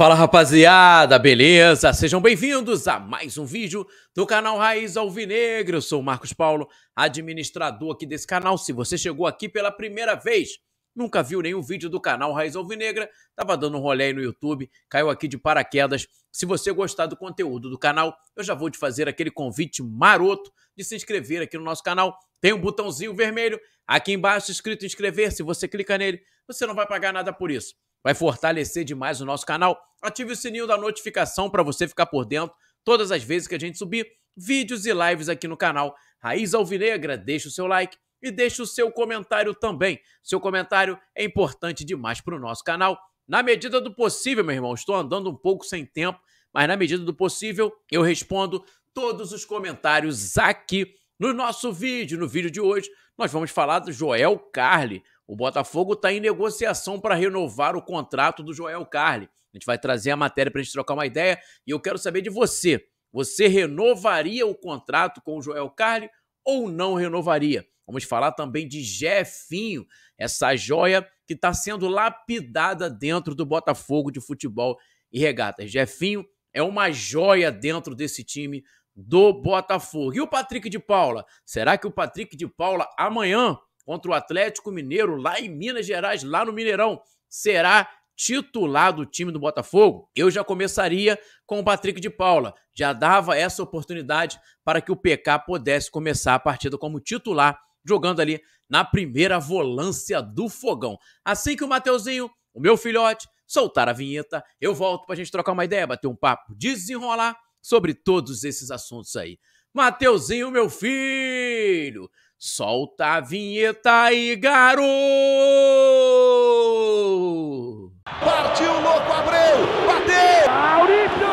Fala rapaziada, beleza? Sejam bem-vindos a mais um vídeo do canal Raiz Alvinegro. Eu sou o Marcos Paulo, administrador aqui desse canal. Se você chegou aqui pela primeira vez, nunca viu nenhum vídeo do canal Raiz Alvinegra, tava dando um rolê aí no YouTube, caiu aqui de paraquedas. Se você gostar do conteúdo do canal, eu já vou te fazer aquele convite maroto de se inscrever aqui no nosso canal. Tem um botãozinho vermelho aqui embaixo escrito inscrever. Se você clica nele, você não vai pagar nada por isso. Vai fortalecer demais o nosso canal. Ative o sininho da notificação para você ficar por dentro todas as vezes que a gente subir vídeos e lives aqui no canal Raiz Alvinegra. Deixe o seu like e deixe o seu comentário também. Seu comentário é importante demais para o nosso canal. Na medida do possível, meu irmão, estou andando um pouco sem tempo, mas na medida do possível eu respondo todos os comentários aqui no nosso vídeo. No vídeo de hoje, nós vamos falar do Joel Carli, o Botafogo está em negociação para renovar o contrato do Joel Carli. A gente vai trazer a matéria para a gente trocar uma ideia e eu quero saber de você. Você renovaria o contrato com o Joel Carli ou não renovaria? Vamos falar também de Jefinho, essa joia que está sendo lapidada dentro do Botafogo de futebol e regatas. Jefinho é uma joia dentro desse time do Botafogo. E o Patrick de Paula? Será que o Patrick de Paula amanhã contra o Atlético Mineiro, lá em Minas Gerais, lá no Mineirão. Será titular do time do Botafogo, eu já começaria com o Patrick de Paula. Já dava essa oportunidade para que o PK pudesse começar a partida como titular, jogando ali na primeira volância do fogão. Assim que o Mateuzinho, o meu filhote, soltar a vinheta, eu volto para a gente trocar uma ideia, bater um papo, desenrolar sobre todos esses assuntos aí. Mateuzinho, meu filho! Solta a vinheta aí, garoto! Partiu, louco, Abreu! Bateu! Maurício!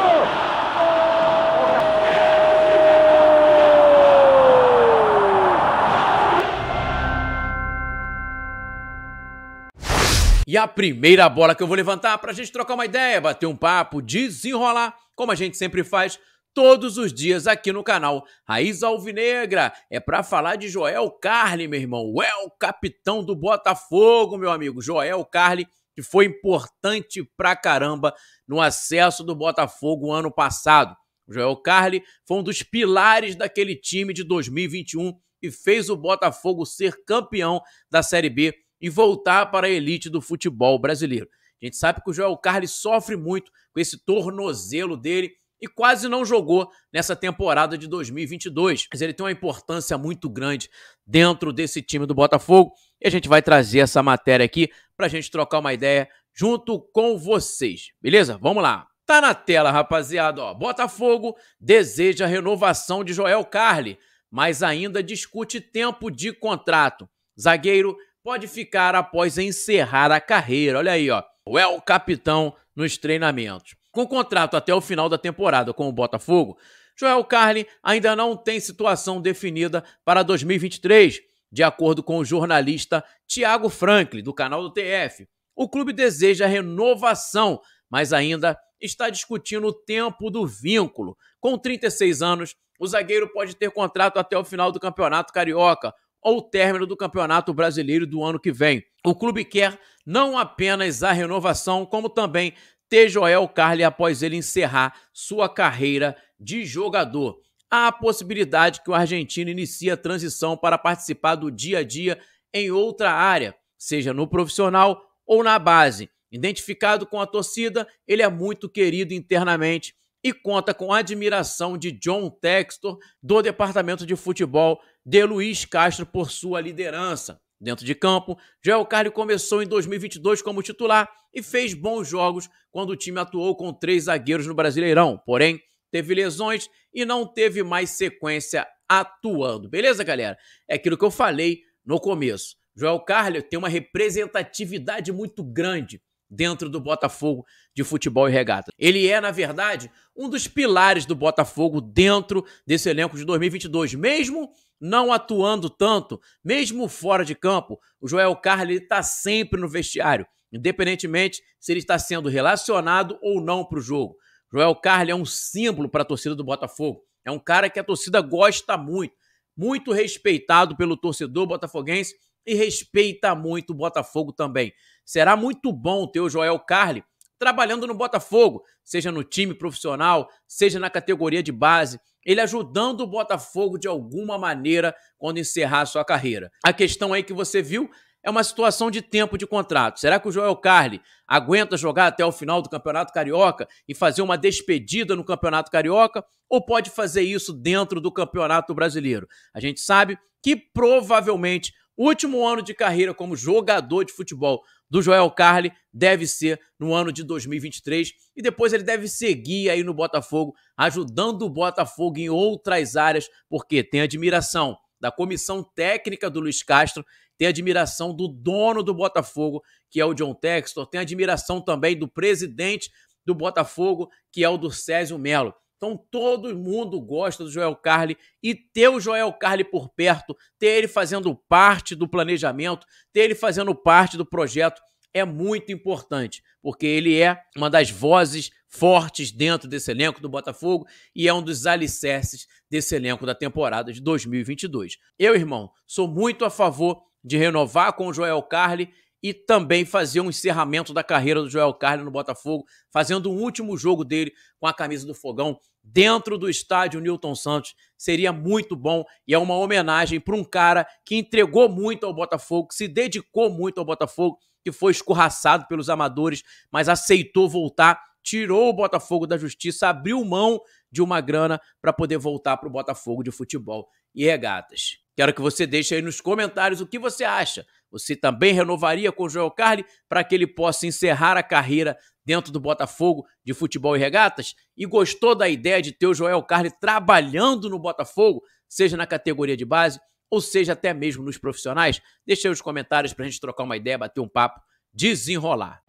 E a primeira bola que eu vou levantar para a gente trocar uma ideia, bater um papo, desenrolar, como a gente sempre faz todos os dias aqui no canal Raiz Alvinegra. É para falar de Joel Carli, meu irmão. É o capitão do Botafogo, meu amigo. Joel Carli, que foi importante pra caramba no acesso do Botafogo ano passado. Joel Carli foi um dos pilares daquele time de 2021 e fez o Botafogo ser campeão da Série B e voltar para a elite do futebol brasileiro. A gente sabe que o Joel Carli sofre muito com esse tornozelo dele e quase não jogou nessa temporada de 2022. Mas ele tem uma importância muito grande dentro desse time do Botafogo e a gente vai trazer essa matéria aqui para a gente trocar uma ideia junto com vocês, beleza? Vamos lá. Tá na tela, rapaziada. Ó, Botafogo deseja a renovação de Joel Carli, mas ainda discute tempo de contrato. Zagueiro pode ficar após encerrar a carreira. Olha aí, ó. É o capitão nos treinamentos. Com contrato até o final da temporada com o Botafogo, Joel Carli ainda não tem situação definida para 2023, de acordo com o jornalista Tiago Franklin, do canal do TF. O clube deseja renovação, mas ainda está discutindo o tempo do vínculo. Com 36 anos, o zagueiro pode ter contrato até o final do Campeonato Carioca ou o término do Campeonato Brasileiro do ano que vem. O clube quer não apenas a renovação, como também T. Joel Carli após ele encerrar sua carreira de jogador. Há a possibilidade que o argentino inicie a transição para participar do dia a dia em outra área, seja no profissional ou na base. Identificado com a torcida, ele é muito querido internamente e conta com a admiração de John Textor, do departamento de futebol de Luiz Castro, por sua liderança. Dentro de campo, Joel Carli começou em 2022 como titular e fez bons jogos quando o time atuou com três zagueiros no Brasileirão. Porém, teve lesões e não teve mais sequência atuando. Beleza, galera? É aquilo que eu falei no começo. Joel Carli tem uma representatividade muito grande dentro do Botafogo de futebol e regata. Ele é, na verdade, um dos pilares do Botafogo dentro desse elenco de 2022, mesmo não atuando tanto, mesmo fora de campo, o Joel Carli está sempre no vestiário, independentemente se ele está sendo relacionado ou não para o jogo. Joel Carli é um símbolo para a torcida do Botafogo. É um cara que a torcida gosta muito, muito respeitado pelo torcedor botafoguense e respeita muito o Botafogo também. Será muito bom ter o Joel Carli trabalhando no Botafogo, seja no time profissional, seja na categoria de base, ele ajudando o Botafogo de alguma maneira quando encerrar a sua carreira. A questão aí que você viu é uma situação de tempo de contrato. Será que o Joel Carli aguenta jogar até o final do Campeonato Carioca e fazer uma despedida no Campeonato Carioca ou pode fazer isso dentro do Campeonato Brasileiro? A gente sabe que provavelmente o último ano de carreira como jogador de futebol do Joel Carli deve ser no ano de 2023 e depois ele deve seguir aí no Botafogo, ajudando o Botafogo em outras áreas, porque tem admiração da comissão técnica do Luiz Castro, tem admiração do dono do Botafogo, que é o John Textor, tem admiração também do presidente do Botafogo, que é o do Césio Melo. Então todo mundo gosta do Joel Carli e ter o Joel Carli por perto, ter ele fazendo parte do planejamento, ter ele fazendo parte do projeto é muito importante, porque ele é uma das vozes fortes dentro desse elenco do Botafogo e é um dos alicerces desse elenco da temporada de 2022. Eu, irmão, sou muito a favor de renovar com o Joel Carli e também fazer um encerramento da carreira do Joel Carlos no Botafogo, fazendo um último jogo dele com a camisa do Fogão dentro do estádio Newton Santos. Seria muito bom e é uma homenagem para um cara que entregou muito ao Botafogo, que se dedicou muito ao Botafogo, que foi escorraçado pelos amadores, mas aceitou voltar, tirou o Botafogo da justiça, abriu mão de uma grana para poder voltar para o Botafogo de futebol e regatas. É, quero que você deixe aí nos comentários o que você acha você também renovaria com o Joel Carli para que ele possa encerrar a carreira dentro do Botafogo de futebol e regatas? E gostou da ideia de ter o Joel Carli trabalhando no Botafogo, seja na categoria de base ou seja até mesmo nos profissionais? Deixe aí os comentários para a gente trocar uma ideia, bater um papo, desenrolar.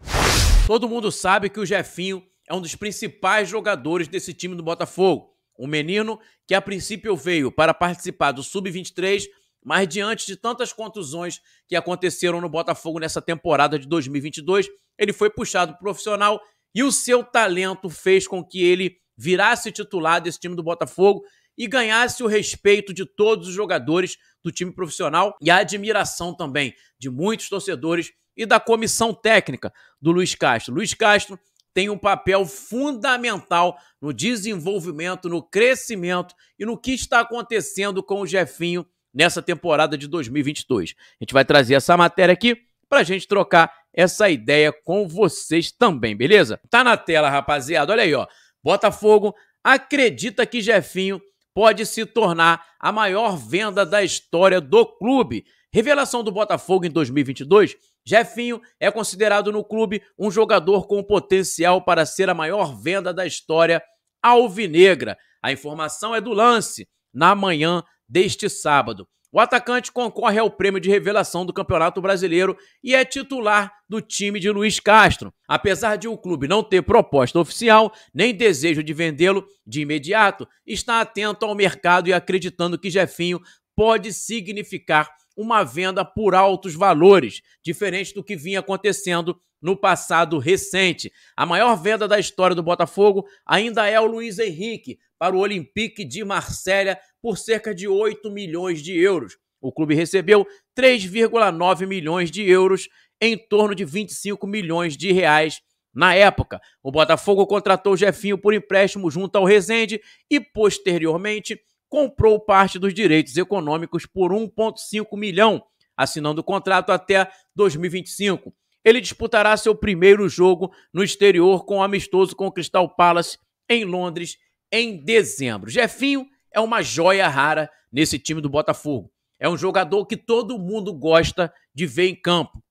Todo mundo sabe que o Jefinho é um dos principais jogadores desse time do Botafogo. Um menino que a princípio veio para participar do Sub-23 mas diante de tantas contusões que aconteceram no Botafogo nessa temporada de 2022, ele foi puxado profissional e o seu talento fez com que ele virasse titular desse time do Botafogo e ganhasse o respeito de todos os jogadores do time profissional e a admiração também de muitos torcedores e da comissão técnica do Luiz Castro. Luiz Castro tem um papel fundamental no desenvolvimento, no crescimento e no que está acontecendo com o Jefinho nessa temporada de 2022. A gente vai trazer essa matéria aqui para a gente trocar essa ideia com vocês também, beleza? Tá na tela, rapaziada. Olha aí, ó. Botafogo acredita que Jefinho pode se tornar a maior venda da história do clube. Revelação do Botafogo em 2022, Jefinho é considerado no clube um jogador com potencial para ser a maior venda da história alvinegra. A informação é do lance na manhã deste sábado. O atacante concorre ao prêmio de revelação do Campeonato Brasileiro e é titular do time de Luiz Castro. Apesar de o clube não ter proposta oficial, nem desejo de vendê-lo de imediato, está atento ao mercado e acreditando que Jefinho pode significar uma venda por altos valores, diferente do que vinha acontecendo no passado recente. A maior venda da história do Botafogo ainda é o Luiz Henrique para o Olympique de Marselha por cerca de 8 milhões de euros. O clube recebeu 3,9 milhões de euros, em torno de 25 milhões de reais na época. O Botafogo contratou o Jefinho por empréstimo junto ao Resende e posteriormente comprou parte dos direitos econômicos por 1,5 milhão, assinando o contrato até 2025 ele disputará seu primeiro jogo no exterior com o um amistoso com o Crystal Palace em Londres em dezembro. Jefinho é uma joia rara nesse time do Botafogo. É um jogador que todo mundo gosta de ver em campo.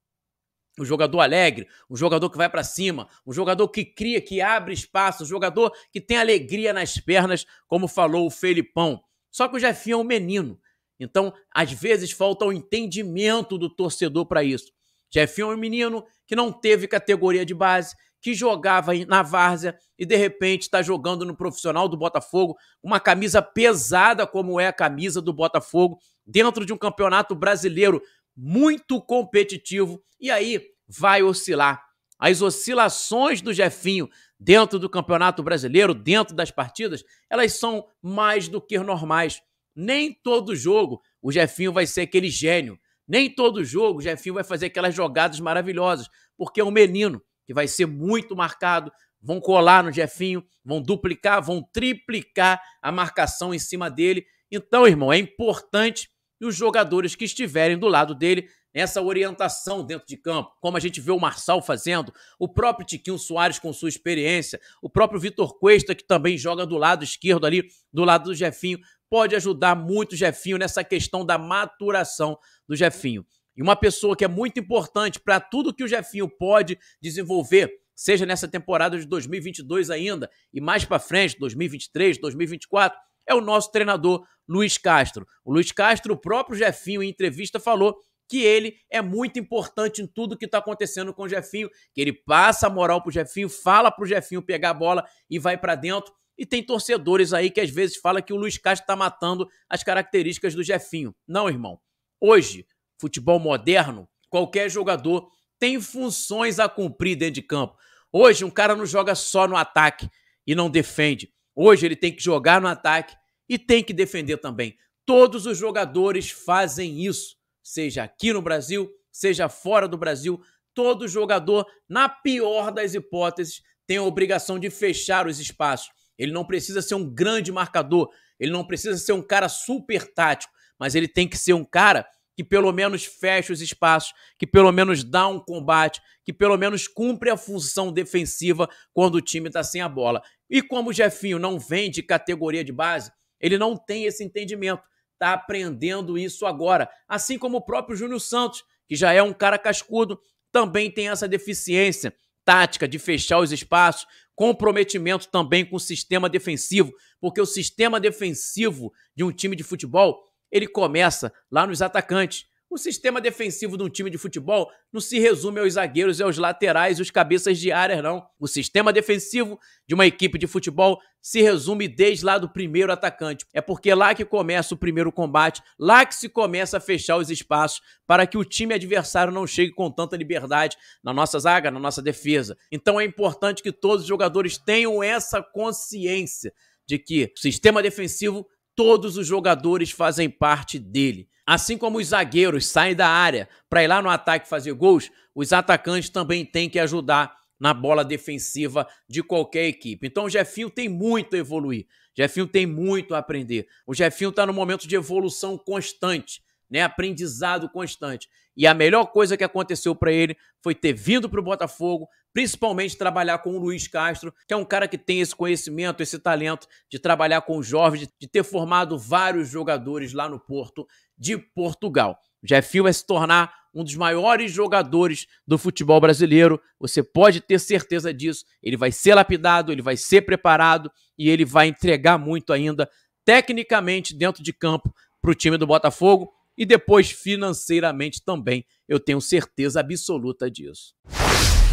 Um jogador alegre, um jogador que vai para cima, um jogador que cria, que abre espaço, um jogador que tem alegria nas pernas, como falou o Felipão. Só que o Jefinho é um menino. Então, às vezes, falta o entendimento do torcedor para isso. Jefinho é um menino que não teve categoria de base, que jogava na várzea e de repente está jogando no profissional do Botafogo, uma camisa pesada como é a camisa do Botafogo, dentro de um campeonato brasileiro muito competitivo e aí vai oscilar. As oscilações do Jefinho dentro do Campeonato Brasileiro, dentro das partidas, elas são mais do que normais. Nem todo jogo o Jefinho vai ser aquele gênio nem todo jogo o Jefinho vai fazer aquelas jogadas maravilhosas, porque é um menino que vai ser muito marcado, vão colar no Jefinho, vão duplicar, vão triplicar a marcação em cima dele. Então, irmão, é importante que os jogadores que estiverem do lado dele essa orientação dentro de campo, como a gente vê o Marçal fazendo, o próprio Tiquinho Soares com sua experiência, o próprio Vitor Cuesta, que também joga do lado esquerdo ali, do lado do Jefinho, pode ajudar muito o Jefinho nessa questão da maturação do Jefinho. E uma pessoa que é muito importante para tudo que o Jefinho pode desenvolver, seja nessa temporada de 2022 ainda e mais para frente, 2023, 2024, é o nosso treinador Luiz Castro. O Luiz Castro, o próprio Jefinho, em entrevista, falou que ele é muito importante em tudo que está acontecendo com o Jefinho, que ele passa a moral pro Jefinho, fala pro Jefinho pegar a bola e vai para dentro. E tem torcedores aí que às vezes fala que o Luiz Castro está matando as características do Jefinho. Não, irmão. Hoje, futebol moderno, qualquer jogador tem funções a cumprir dentro de campo. Hoje, um cara não joga só no ataque e não defende. Hoje, ele tem que jogar no ataque e tem que defender também. Todos os jogadores fazem isso, seja aqui no Brasil, seja fora do Brasil. Todo jogador, na pior das hipóteses, tem a obrigação de fechar os espaços ele não precisa ser um grande marcador, ele não precisa ser um cara super tático, mas ele tem que ser um cara que pelo menos fecha os espaços, que pelo menos dá um combate, que pelo menos cumpre a função defensiva quando o time está sem a bola. E como o Jefinho não vem de categoria de base, ele não tem esse entendimento. Está aprendendo isso agora. Assim como o próprio Júnior Santos, que já é um cara cascudo, também tem essa deficiência tática de fechar os espaços, comprometimento também com o sistema defensivo, porque o sistema defensivo de um time de futebol, ele começa lá nos atacantes. O sistema defensivo de um time de futebol não se resume aos zagueiros e aos laterais e os cabeças de área, não. O sistema defensivo de uma equipe de futebol se resume desde lá do primeiro atacante. É porque é lá que começa o primeiro combate, lá que se começa a fechar os espaços para que o time adversário não chegue com tanta liberdade na nossa zaga, na nossa defesa. Então é importante que todos os jogadores tenham essa consciência de que o sistema defensivo, todos os jogadores fazem parte dele. Assim como os zagueiros saem da área para ir lá no ataque fazer gols, os atacantes também têm que ajudar na bola defensiva de qualquer equipe. Então o Jefinho tem muito a evoluir. O Jefinho tem muito a aprender. O Jefinho está no momento de evolução constante, né? Aprendizado constante. E a melhor coisa que aconteceu para ele foi ter vindo para o Botafogo, principalmente trabalhar com o Luiz Castro, que é um cara que tem esse conhecimento, esse talento de trabalhar com o jovens, de ter formado vários jogadores lá no Porto de Portugal. O Jeffinho vai se tornar um dos maiores jogadores do futebol brasileiro. Você pode ter certeza disso. Ele vai ser lapidado, ele vai ser preparado e ele vai entregar muito ainda, tecnicamente, dentro de campo, para o time do Botafogo e depois financeiramente também. Eu tenho certeza absoluta disso.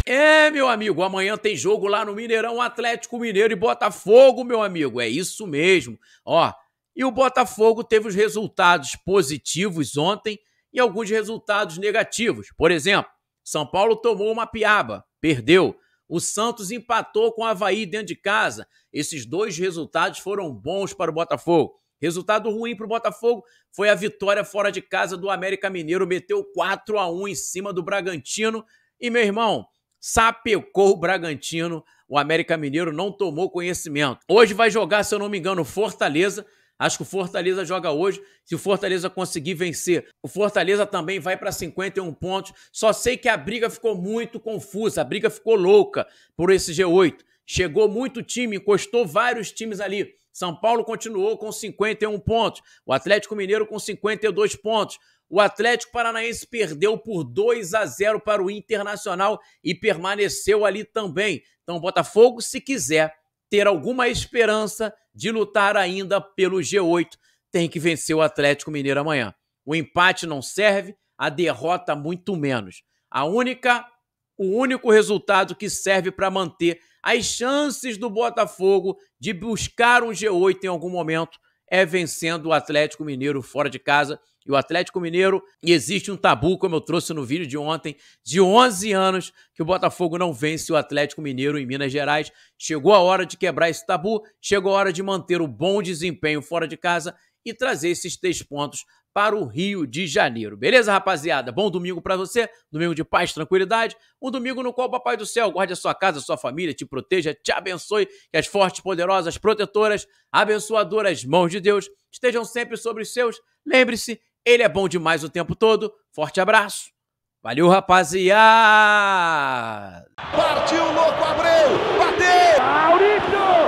É, meu amigo, amanhã tem jogo lá no Mineirão Atlético Mineiro e Botafogo, meu amigo. É isso mesmo. Ó, e o Botafogo teve os resultados positivos ontem e alguns resultados negativos. Por exemplo, São Paulo tomou uma piaba, perdeu. O Santos empatou com o Havaí dentro de casa. Esses dois resultados foram bons para o Botafogo. Resultado ruim para o Botafogo foi a vitória fora de casa do América Mineiro, meteu 4 a 1 em cima do Bragantino. E, meu irmão, sapecou o Bragantino. O América Mineiro não tomou conhecimento. Hoje vai jogar, se eu não me engano, Fortaleza. Acho que o Fortaleza joga hoje. Se o Fortaleza conseguir vencer, o Fortaleza também vai para 51 pontos. Só sei que a briga ficou muito confusa, a briga ficou louca por esse G8. Chegou muito time, encostou vários times ali. São Paulo continuou com 51 pontos. O Atlético Mineiro com 52 pontos. O Atlético Paranaense perdeu por 2 a 0 para o Internacional e permaneceu ali também. Então, o Botafogo, se quiser ter alguma esperança de lutar ainda pelo G8, tem que vencer o Atlético Mineiro amanhã. O empate não serve, a derrota muito menos. A única o único resultado que serve para manter as chances do Botafogo de buscar um G8 em algum momento é vencendo o Atlético Mineiro fora de casa. E o Atlético Mineiro, e existe um tabu, como eu trouxe no vídeo de ontem, de 11 anos que o Botafogo não vence o Atlético Mineiro em Minas Gerais. Chegou a hora de quebrar esse tabu, chegou a hora de manter o bom desempenho fora de casa e trazer esses três pontos para o Rio de Janeiro. Beleza, rapaziada? Bom domingo para você, domingo de paz, tranquilidade, um domingo no qual o Papai do Céu guarde a sua casa, a sua família, te proteja, te abençoe, que as fortes, poderosas, protetoras, abençoadoras mãos de Deus estejam sempre sobre os seus. Lembre-se, ele é bom demais o tempo todo. Forte abraço. Valeu, rapaziada! Partiu, louco, Abreu! Bateu! Maurício!